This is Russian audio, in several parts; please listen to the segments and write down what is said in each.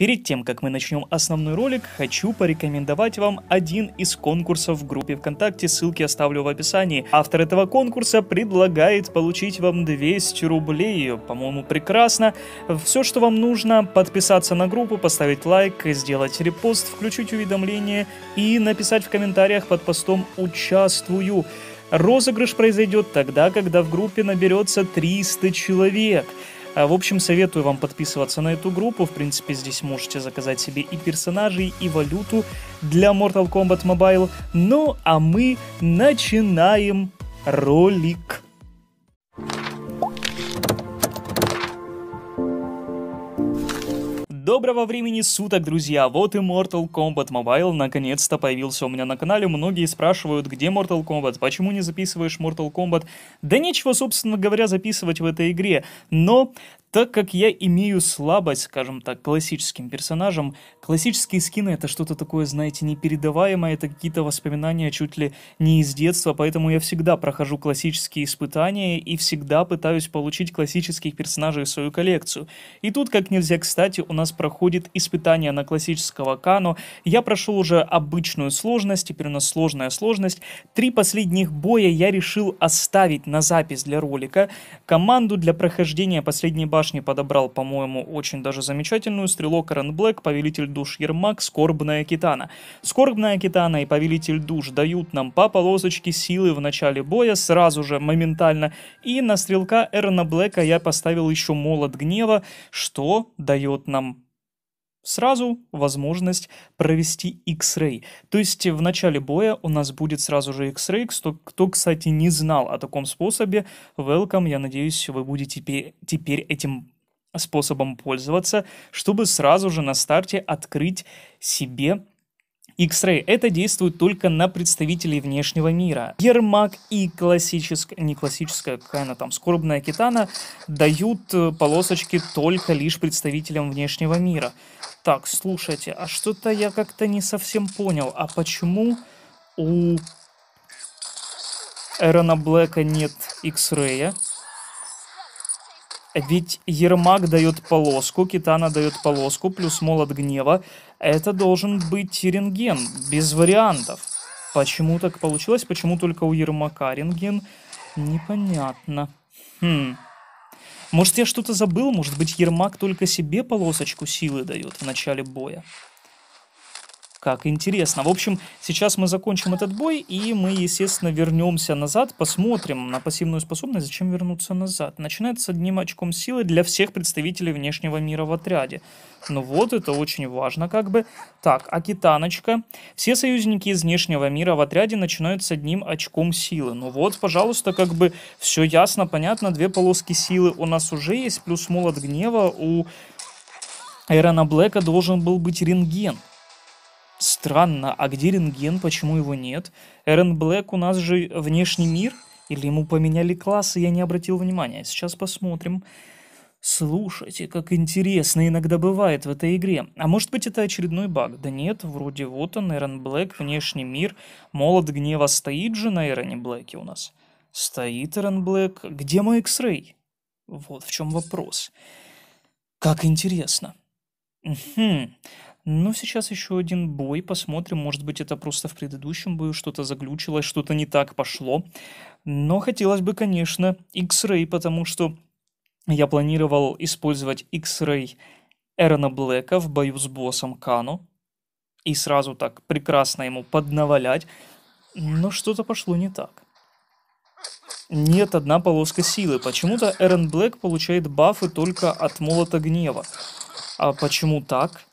Перед тем, как мы начнем основной ролик, хочу порекомендовать вам один из конкурсов в группе ВКонтакте, ссылки оставлю в описании. Автор этого конкурса предлагает получить вам 200 рублей, по-моему, прекрасно. Все, что вам нужно, подписаться на группу, поставить лайк, сделать репост, включить уведомления и написать в комментариях под постом «Участвую». Розыгрыш произойдет тогда, когда в группе наберется 300 человек. А, в общем, советую вам подписываться на эту группу. В принципе, здесь можете заказать себе и персонажей, и валюту для Mortal Kombat Mobile. Ну, а мы начинаем ролик. Доброго времени суток, друзья! Вот и Mortal Kombat Mobile наконец-то появился у меня на канале. Многие спрашивают, где Mortal Kombat, почему не записываешь Mortal Kombat? Да нечего, собственно говоря, записывать в этой игре. Но так как я имею слабость, скажем так, классическим персонажам, классические скины это что-то такое, знаете, непередаваемое, это какие-то воспоминания чуть ли не из детства, поэтому я всегда прохожу классические испытания и всегда пытаюсь получить классических персонажей в свою коллекцию. И тут, как нельзя кстати, у нас проходит испытание на классического Кану. Я прошел уже обычную сложность, теперь у нас сложная сложность. Три последних боя я решил оставить на запись для ролика. Команду для прохождения последней базы башни подобрал, по-моему, очень даже замечательную. Стрелок Рен Блэк, Повелитель душ Ермак, Скорбная Китана. Скорбная Китана и Повелитель душ дают нам по полосочке силы в начале боя, сразу же, моментально. И на стрелка Эрна Блэка я поставил еще Молот Гнева, что дает нам сразу возможность провести X-Ray. То есть в начале боя у нас будет сразу же X-Ray. Кто, кто, кстати, не знал о таком способе, welcome, я надеюсь, вы будете теперь, теперь этим способом пользоваться, чтобы сразу же на старте открыть себе X-Ray. Это действует только на представителей внешнего мира. Ермак и классическая, не классическая, какая то там, скорбная китана, дают э, полосочки только лишь представителям внешнего мира. Так, слушайте, а что-то я как-то не совсем понял. А почему у Эрона Блэка нет X-Ray? Ведь Ермак дает полоску, Китана дает полоску, плюс молот гнева. Это должен быть Рентген, без вариантов. Почему так получилось? Почему только у Ермака рентген? Непонятно. Хм. Может, я что-то забыл? Может быть, Ермак только себе полосочку силы дает в начале боя? Как интересно. В общем, сейчас мы закончим этот бой, и мы, естественно, вернемся назад, посмотрим на пассивную способность. Зачем вернуться назад? Начинается одним очком силы для всех представителей внешнего мира в отряде. Ну вот, это очень важно как бы. Так, Акитаночка. Все союзники из внешнего мира в отряде начинают с одним очком силы. Ну вот, пожалуйста, как бы все ясно, понятно. Две полоски силы у нас уже есть, плюс молот гнева у... Эйрона Блэка должен был быть рентген. Странно, а где рентген, почему его нет? Эрен Блэк у нас же внешний мир? Или ему поменяли класс, и я не обратил внимания? Сейчас посмотрим. Слушайте, как интересно иногда бывает в этой игре. А может быть это очередной баг? Да нет, вроде вот он, Эрен Блэк, внешний мир. Молот гнева стоит же на Эроне Блэке у нас. Стоит Эрен Блэк. Где мой X-Ray? Вот в чем вопрос. Как интересно. Угу. Ну, сейчас еще один бой, посмотрим, может быть, это просто в предыдущем бою что-то заглючилось, что-то не так пошло. Но хотелось бы, конечно, X-Ray, потому что я планировал использовать X-Ray Эрона Блэка в бою с боссом Кано и сразу так прекрасно ему поднавалять, но что-то пошло не так. Нет, одна полоска силы. Почему-то Эрон Блэк получает бафы только от Молота Гнева. А почему так?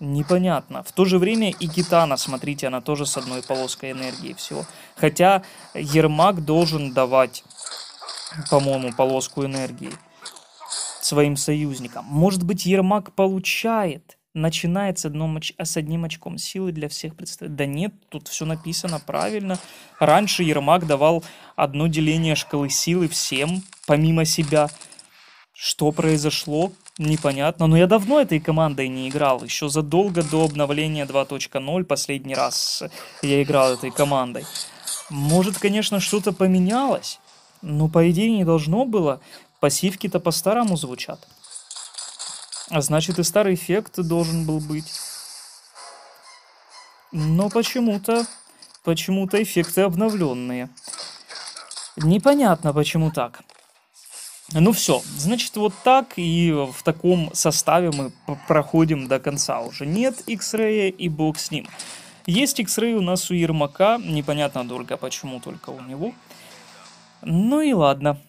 непонятно. В то же время и Гитана, смотрите, она тоже с одной полоской энергии всего. Хотя Ермак должен давать, по-моему, полоску энергии своим союзникам. Может быть, Ермак получает, начинает с, одном, с одним очком силы для всех представителей. Да нет, тут все написано правильно. Раньше Ермак давал одно деление шкалы силы всем, помимо себя. Что произошло? Непонятно, но я давно этой командой не играл, еще задолго до обновления 2.0 последний раз я играл этой командой. Может, конечно, что-то поменялось, но по идее не должно было, пассивки-то по-старому звучат. А значит и старый эффект должен был быть. Но почему-то, почему-то эффекты обновленные. Непонятно, почему так. Ну все, значит вот так и в таком составе мы проходим до конца уже. Нет X-Ray и бог с ним. Есть X-Ray у нас у Ермака, непонятно дорого почему только у него. Ну и ладно.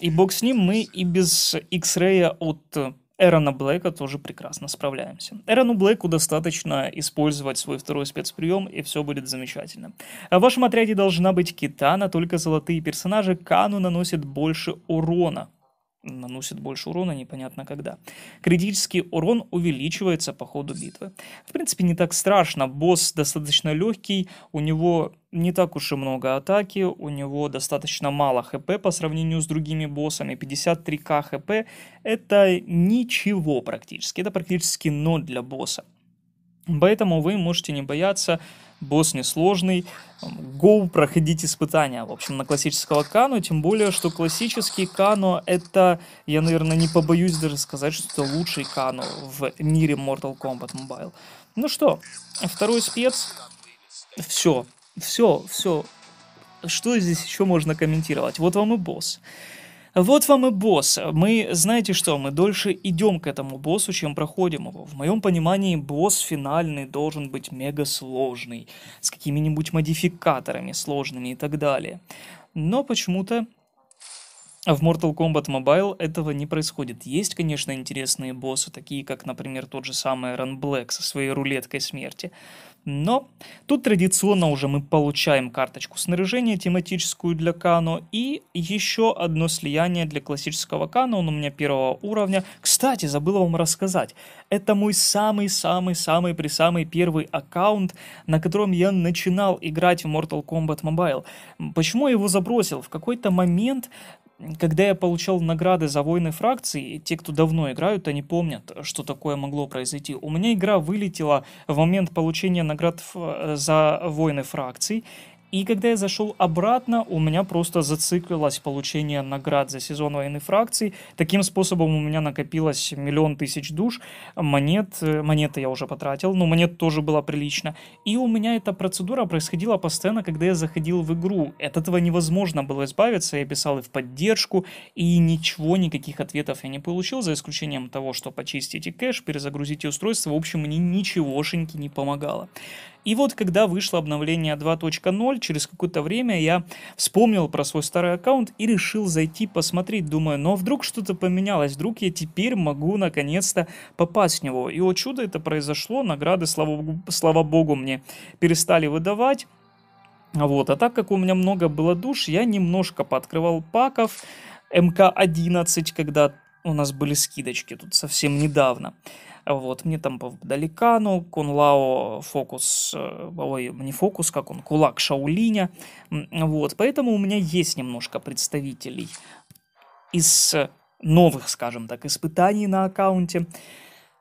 И бог с ним мы и без X-Ray от Эрона Блэка тоже прекрасно справляемся. Эрону Блэку достаточно использовать свой второй спецприем, и все будет замечательно. А в вашем отряде должна быть Китана, только золотые персонажи Кану наносят больше урона наносит больше урона, непонятно когда. Критический урон увеличивается по ходу битвы. В принципе, не так страшно. Босс достаточно легкий, у него не так уж и много атаки, у него достаточно мало хп по сравнению с другими боссами, 53к хп это ничего практически, это практически ноль для босса. Поэтому вы можете не бояться босс несложный, Гоу, проходить испытания, в общем, на классического кано. тем более, что классический кано это, я, наверное, не побоюсь даже сказать, что это лучший кано в мире Mortal Kombat Mobile. Ну что, второй спец, все, все, все, что здесь еще можно комментировать? Вот вам и босс. Вот вам и босс. Мы, знаете что, мы дольше идем к этому боссу, чем проходим его. В моем понимании, босс финальный должен быть мега сложный, с какими-нибудь модификаторами сложными и так далее. Но почему-то в Mortal Kombat Mobile этого не происходит. Есть, конечно, интересные боссы, такие как, например, тот же самый Ран Блэк со своей рулеткой смерти. Но тут традиционно уже мы получаем карточку снаряжения тематическую для Кано и еще одно слияние для классического Кано, он у меня первого уровня. Кстати, забыл вам рассказать, это мой самый-самый-самый при самый первый аккаунт, на котором я начинал играть в Mortal Kombat Mobile. Почему я его забросил? В какой-то момент когда я получал награды за войны фракции, те, кто давно играют, они помнят, что такое могло произойти. У меня игра вылетела в момент получения наград э, за войны фракций, и когда я зашел обратно, у меня просто зациклилось получение наград за сезон военной фракции. Таким способом у меня накопилось миллион тысяч душ. Монет, э, монеты я уже потратил, но монет тоже было прилично. И у меня эта процедура происходила постоянно, когда я заходил в игру. От этого невозможно было избавиться. Я писал и в поддержку, и ничего, никаких ответов я не получил, за исключением того, что почистите кэш, перезагрузите устройство. В общем, мне ничегошеньки не помогало. И вот когда вышло обновление 2.0, через какое-то время я вспомнил про свой старый аккаунт и решил зайти посмотреть. Думаю, но «Ну, а вдруг что-то поменялось, вдруг я теперь могу наконец-то попасть в него. И о чудо это произошло, награды, слава, богу, слава богу, мне перестали выдавать. Вот, а так как у меня много было душ, я немножко пооткрывал паков, МК-11, когда у нас были скидочки тут совсем недавно. Вот, мне там дали Кану, Кунлао, Фокус, э, ой, не Фокус, как он, Кулак Шаулиня. Вот, поэтому у меня есть немножко представителей из новых, скажем так, испытаний на аккаунте.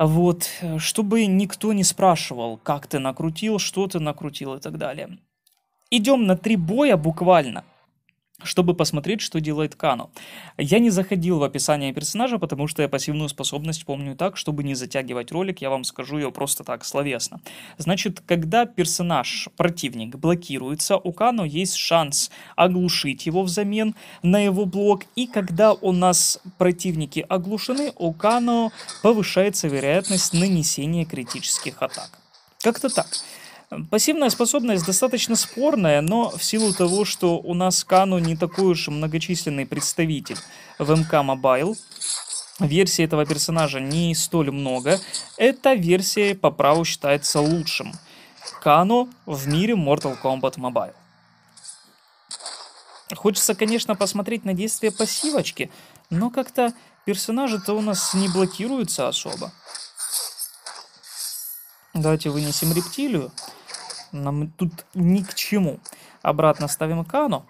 Вот, чтобы никто не спрашивал, как ты накрутил, что ты накрутил и так далее. Идем на три боя буквально – чтобы посмотреть, что делает Кану. Я не заходил в описание персонажа, потому что я пассивную способность помню так, чтобы не затягивать ролик, я вам скажу ее просто так, словесно. Значит, когда персонаж, противник, блокируется, у Кану есть шанс оглушить его взамен на его блок, и когда у нас противники оглушены, у Кану повышается вероятность нанесения критических атак. Как-то так. Пассивная способность достаточно спорная, но в силу того, что у нас Кану не такой уж многочисленный представитель в МК Мобайл, версий этого персонажа не столь много, эта версия по праву считается лучшим. Кану в мире Mortal Kombat Mobile. Хочется, конечно, посмотреть на действия пассивочки, но как-то персонажи-то у нас не блокируются особо. Давайте вынесем рептилию. Нам тут ни к чему. Обратно ставим Кану.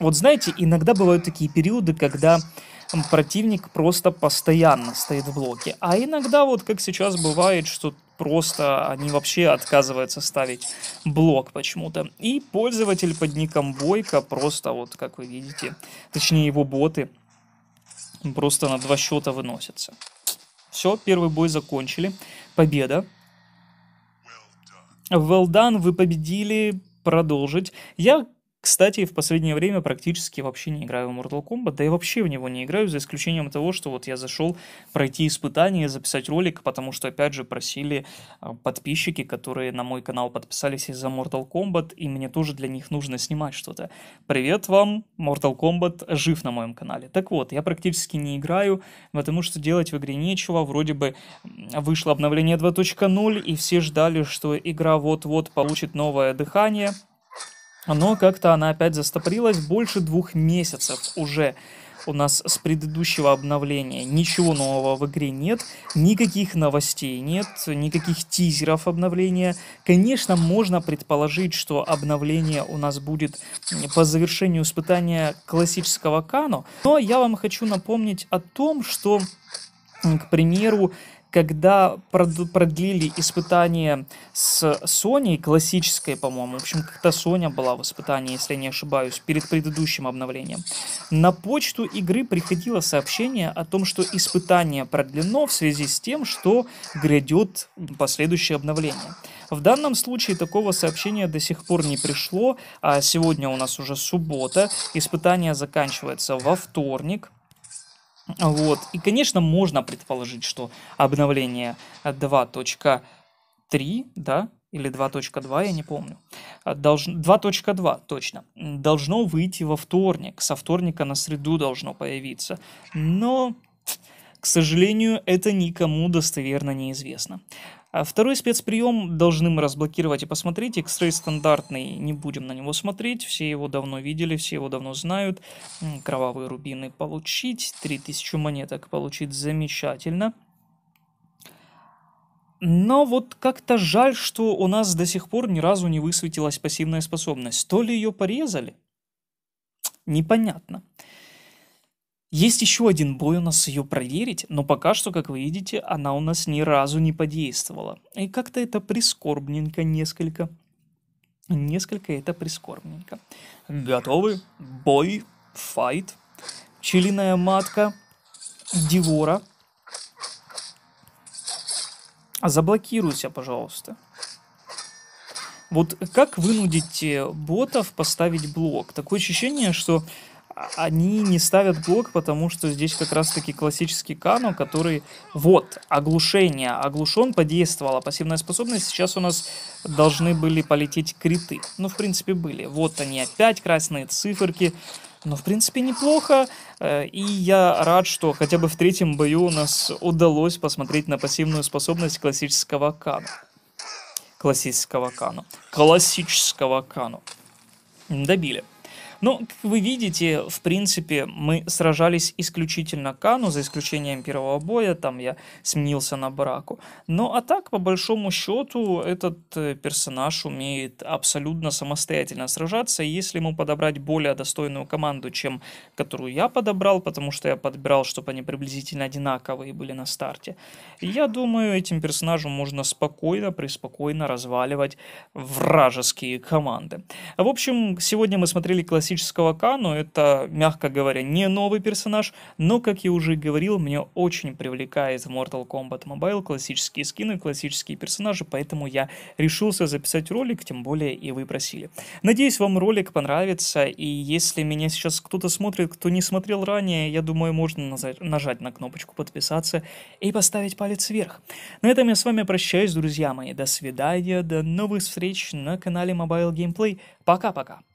Вот знаете, иногда бывают такие периоды, когда противник просто постоянно стоит в блоке. А иногда, вот как сейчас бывает, что просто они вообще отказываются ставить блок почему-то. И пользователь под ником Бойко просто, вот как вы видите, точнее его боты, просто на два счета выносятся. Все, первый бой закончили. Победа. Well done, вы победили, продолжить. Я кстати, в последнее время практически вообще не играю в Mortal Kombat, да и вообще в него не играю, за исключением того, что вот я зашел пройти испытание, записать ролик, потому что, опять же, просили а, подписчики, которые на мой канал подписались из-за Mortal Kombat, и мне тоже для них нужно снимать что-то. Привет вам, Mortal Kombat жив на моем канале. Так вот, я практически не играю, потому что делать в игре нечего, вроде бы вышло обновление 2.0, и все ждали, что игра вот-вот получит новое дыхание, но как-то она опять застопорилась больше двух месяцев уже у нас с предыдущего обновления. Ничего нового в игре нет, никаких новостей нет, никаких тизеров обновления. Конечно, можно предположить, что обновление у нас будет по завершению испытания классического Кано, но я вам хочу напомнить о том, что, к примеру, когда продлили испытание с Sony, классической, по-моему, в общем, как-то Sony была в испытании, если я не ошибаюсь, перед предыдущим обновлением, на почту игры приходило сообщение о том, что испытание продлено в связи с тем, что грядет последующее обновление. В данном случае такого сообщения до сих пор не пришло, а сегодня у нас уже суббота, испытание заканчивается во вторник, вот. И, конечно, можно предположить, что обновление 2.3, да, или 2.2, я не помню, а, Долж... 2.2, точно, должно выйти во вторник, со вторника на среду должно появиться, но, к сожалению, это никому достоверно неизвестно. А второй спецприем должны мы разблокировать и посмотреть. X-Ray стандартный, не будем на него смотреть. Все его давно видели, все его давно знают. Кровавые рубины получить, 3000 монеток получить замечательно. Но вот как-то жаль, что у нас до сих пор ни разу не высветилась пассивная способность. То ли ее порезали, непонятно. Есть еще один бой у нас ее проверить, но пока что, как вы видите, она у нас ни разу не подействовала. И как-то это прискорбненько несколько. Несколько это прискорбненько. Готовы? Бой, файт. Пчелиная матка, Дивора. Заблокируйся, пожалуйста. Вот как вынудить ботов поставить блок? Такое ощущение, что они не ставят блок, потому что здесь как раз-таки классический канон, который... Вот, оглушение. Оглушен подействовала пассивная способность. Сейчас у нас должны были полететь криты. Ну, в принципе, были. Вот они опять, красные циферки. Но, ну, в принципе, неплохо. Э, и я рад, что хотя бы в третьем бою у нас удалось посмотреть на пассивную способность классического кану. Классического кану. Классического кану. Добили. Ну, как вы видите, в принципе, мы сражались исключительно Кану, за исключением первого боя, там я сменился на Бараку. Ну, а так, по большому счету, этот э, персонаж умеет абсолютно самостоятельно сражаться, если ему подобрать более достойную команду, чем которую я подобрал, потому что я подбирал, чтобы они приблизительно одинаковые были на старте, я думаю, этим персонажем можно спокойно, приспокойно разваливать вражеские команды. В общем, сегодня мы смотрели классический классического Кану это, мягко говоря, не новый персонаж, но, как я уже говорил, меня очень привлекает в Mortal Kombat Mobile классические скины, классические персонажи, поэтому я решился записать ролик, тем более и вы просили. Надеюсь, вам ролик понравится, и если меня сейчас кто-то смотрит, кто не смотрел ранее, я думаю, можно нажать на кнопочку подписаться и поставить палец вверх. На этом я с вами прощаюсь, друзья мои. До свидания, до новых встреч на канале Mobile Gameplay. Пока-пока.